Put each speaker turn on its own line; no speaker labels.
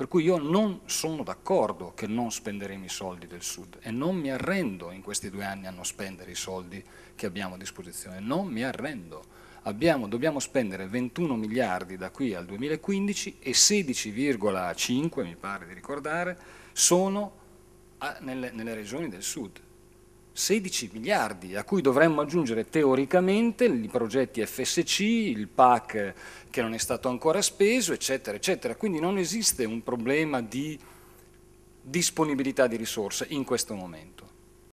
Per cui io non sono d'accordo che non spenderemo i soldi del Sud e non mi arrendo in questi due anni a non spendere i soldi che abbiamo a disposizione, non mi arrendo. Abbiamo, dobbiamo spendere 21 miliardi da qui al 2015 e 16,5 mi pare di ricordare sono a, nelle, nelle regioni del Sud. 16 miliardi, a cui dovremmo aggiungere teoricamente i progetti FSC, il PAC che non è stato ancora speso, eccetera, eccetera. Quindi non esiste un problema di disponibilità di risorse in questo momento.